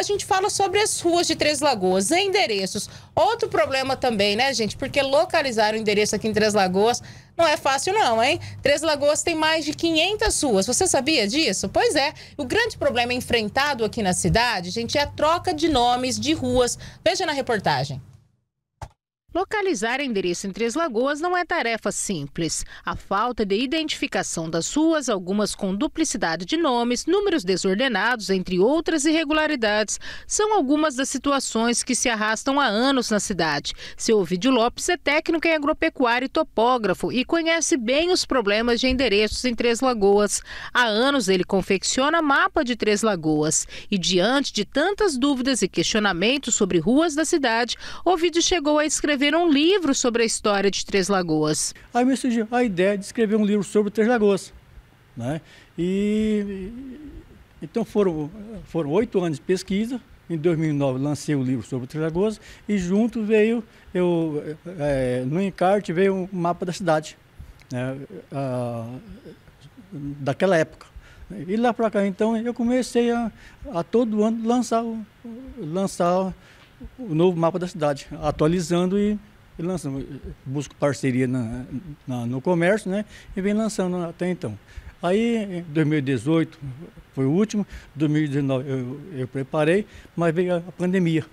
a gente fala sobre as ruas de Três Lagoas, endereços. Outro problema também, né, gente? Porque localizar o endereço aqui em Três Lagoas não é fácil não, hein? Três Lagoas tem mais de 500 ruas. Você sabia disso? Pois é. O grande problema enfrentado aqui na cidade, gente, é a troca de nomes de ruas. Veja na reportagem. Localizar endereço em Três Lagoas não é tarefa simples. A falta de identificação das ruas, algumas com duplicidade de nomes, números desordenados, entre outras irregularidades, são algumas das situações que se arrastam há anos na cidade. Seu Ovidio Lopes é técnico em agropecuário e topógrafo e conhece bem os problemas de endereços em Três Lagoas. Há anos ele confecciona mapa de Três Lagoas e diante de tantas dúvidas e questionamentos sobre ruas da cidade, Ovidio chegou a escrever escrever um livro sobre a história de Três Lagoas. Aí me surgiu a ideia de escrever um livro sobre Três Lagoas. Né? E, então foram, foram oito anos de pesquisa. Em 2009 lancei o livro sobre Três Lagoas e junto veio, eu, é, no encarte, veio um mapa da cidade, né? daquela época. E lá para cá, então, eu comecei a, a todo ano lançar, lançar o novo mapa da cidade, atualizando e, e lançando. Busco parceria na, na, no comércio, né? E vem lançando até então. Aí, 2018 foi o último, 2019 eu, eu preparei, mas veio a, a pandemia.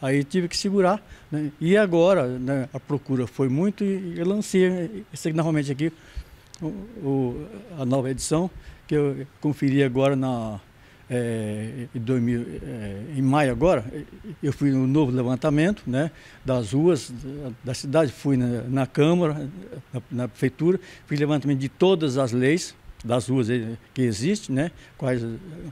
Aí tive que segurar. Né? E agora, né, a procura foi muito e eu lancei normalmente aqui o, o, a nova edição, que eu conferi agora na, é, 2000, é, em maio agora, eu fui no novo levantamento né, das ruas da cidade, fui na, na Câmara, na, na, Prefeitura, fiz levantamento de todas as leis das ruas que existem, né, quais,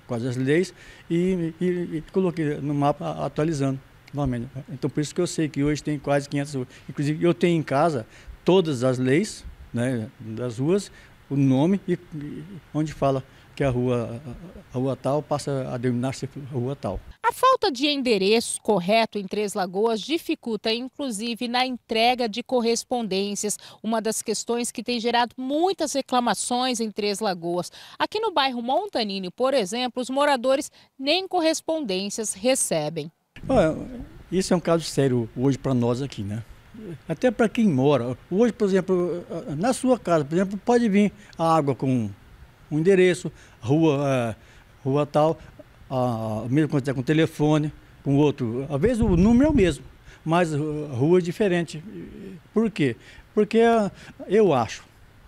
quais as leis, e, e, e coloquei no mapa atualizando. Novamente. Então, por isso que eu sei que hoje tem quase 500 ruas. Inclusive, eu tenho em casa todas as leis né, das ruas, o nome e, e onde fala que a rua, a rua tal passa a denominar-se rua tal. A falta de endereço correto em Três Lagoas dificulta, inclusive, na entrega de correspondências, uma das questões que tem gerado muitas reclamações em Três Lagoas. Aqui no bairro Montanini, por exemplo, os moradores nem correspondências recebem. Isso é um caso sério hoje para nós aqui, né? Até para quem mora. Hoje, por exemplo, na sua casa, por exemplo, pode vir a água com o endereço, rua, é, rua tal, a, mesmo quando é com telefone, com outro. Às vezes o número é o mesmo, mas rua é diferente. Por quê? Porque é, eu acho,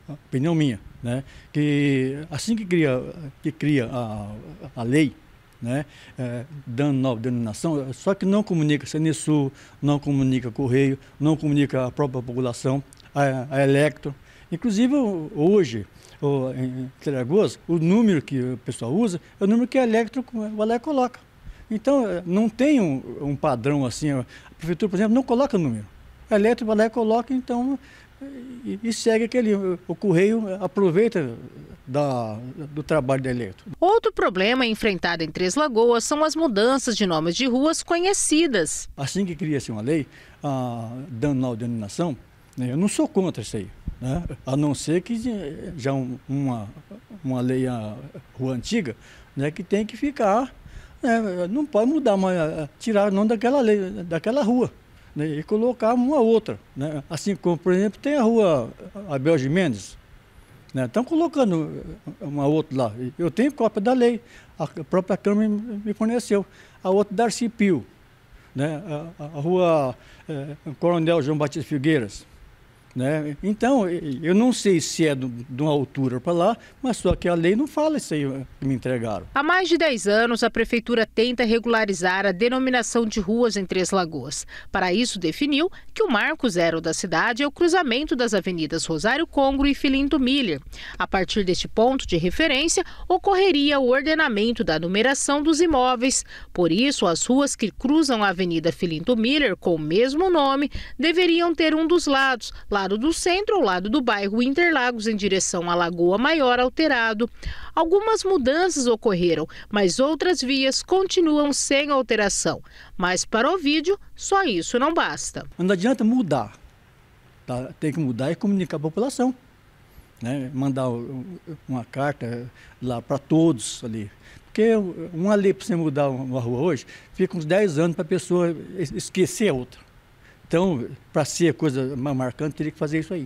opinião minha, né, que assim que cria, que cria a, a lei, né? É, dando nova denominação, só que não comunica Senesul, não comunica Correio, não comunica a própria população, a, a Electro, Inclusive, hoje, em em Lagoas, o número que o pessoal usa é o número que a Electro, o Alec coloca. Então, eh, não tem um, um, padrão assim. A prefeitura, por exemplo, não coloca o número. A Eletro, o Alec coloca, então, e, e segue aquele. O correio aproveita da, do trabalho da Eletro. Outro problema enfrentado em Três Lagoas são as mudanças de nomes de ruas conhecidas. Assim que cria-se uma lei, ah, dando na denominação, né, eu não sou contra isso aí. Né? A não ser que já uma, uma lei a rua antiga, né, que tem que ficar, né, não pode mudar, mas eh, eh, tirar não daquela lei, daquela rua, né, e colocar uma outra. Né? Assim como, por exemplo, tem a rua Abel de Mendes, Estão né? colocando eh, uma outra lá. Eu tenho cópia da lei, a própria Câmara me forneceu. A outra Darcy Pio, né? a, a rua é, Coronel João Batista Figueiras. Né? Então, eu não sei se é de uma altura para lá, mas só que a lei não fala isso aí eh, que me entregaram. Há mais de 10 anos, a prefeitura tenta regularizar a denominação de ruas em Três Lagoas. Para isso, definiu que o marco zero da cidade é o cruzamento das avenidas Rosário Congro e Filinto Miller. A partir deste ponto de referência, ocorreria o ordenamento da numeração dos imóveis. Por isso, as ruas que cruzam a avenida Filinto Miller com o mesmo nome deveriam ter um dos lados, lá lado do centro, ao lado do bairro Interlagos, em direção à Lagoa Maior alterado. Algumas mudanças ocorreram, mas outras vias continuam sem alteração. Mas para o vídeo, só isso não basta. Não adianta mudar. Tá? Tem que mudar e comunicar a população. Né? Mandar uma carta lá para todos ali. Porque uma ali para você mudar uma rua hoje, fica uns 10 anos para a pessoa esquecer a outra. Então, para ser coisa mais marcante, teria que fazer isso aí.